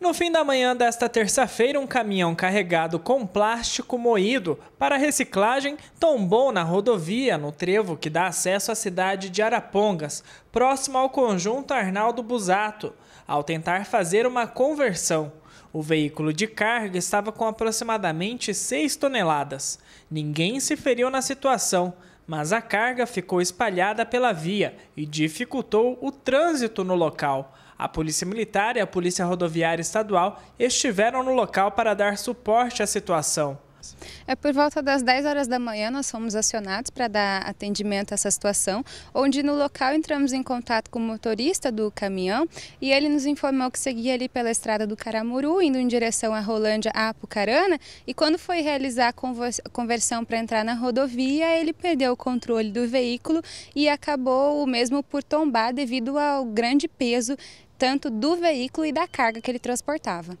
No fim da manhã desta terça-feira, um caminhão carregado com plástico moído para reciclagem tombou na rodovia, no trevo que dá acesso à cidade de Arapongas, próximo ao conjunto Arnaldo Busato, ao tentar fazer uma conversão. O veículo de carga estava com aproximadamente 6 toneladas. Ninguém se feriu na situação, mas a carga ficou espalhada pela via e dificultou o trânsito no local. A Polícia Militar e a Polícia Rodoviária Estadual estiveram no local para dar suporte à situação. É por volta das 10 horas da manhã nós fomos acionados para dar atendimento a essa situação, onde no local entramos em contato com o motorista do caminhão e ele nos informou que seguia ali pela estrada do Caramuru, indo em direção à Rolândia, a Apucarana, e quando foi realizar a conversão para entrar na rodovia, ele perdeu o controle do veículo e acabou o mesmo por tombar devido ao grande peso tanto do veículo e da carga que ele transportava.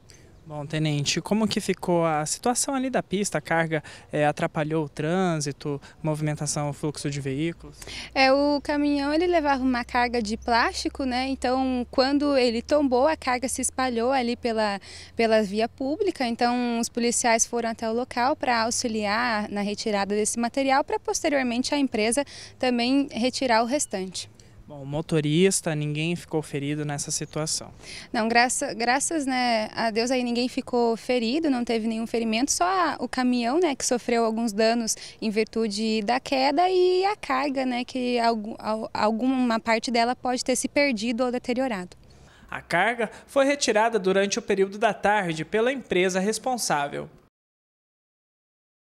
Bom, tenente, como que ficou a situação ali da pista? A carga é, atrapalhou o trânsito, movimentação, fluxo de veículos? É, o caminhão ele levava uma carga de plástico, né? Então, quando ele tombou, a carga se espalhou ali pela, pela via pública. Então, os policiais foram até o local para auxiliar na retirada desse material, para posteriormente a empresa também retirar o restante. Bom, motorista, ninguém ficou ferido nessa situação. Não, graça, graças né, a Deus aí ninguém ficou ferido, não teve nenhum ferimento, só a, o caminhão né, que sofreu alguns danos em virtude da queda e a carga, né, que algum, alguma parte dela pode ter se perdido ou deteriorado. A carga foi retirada durante o período da tarde pela empresa responsável.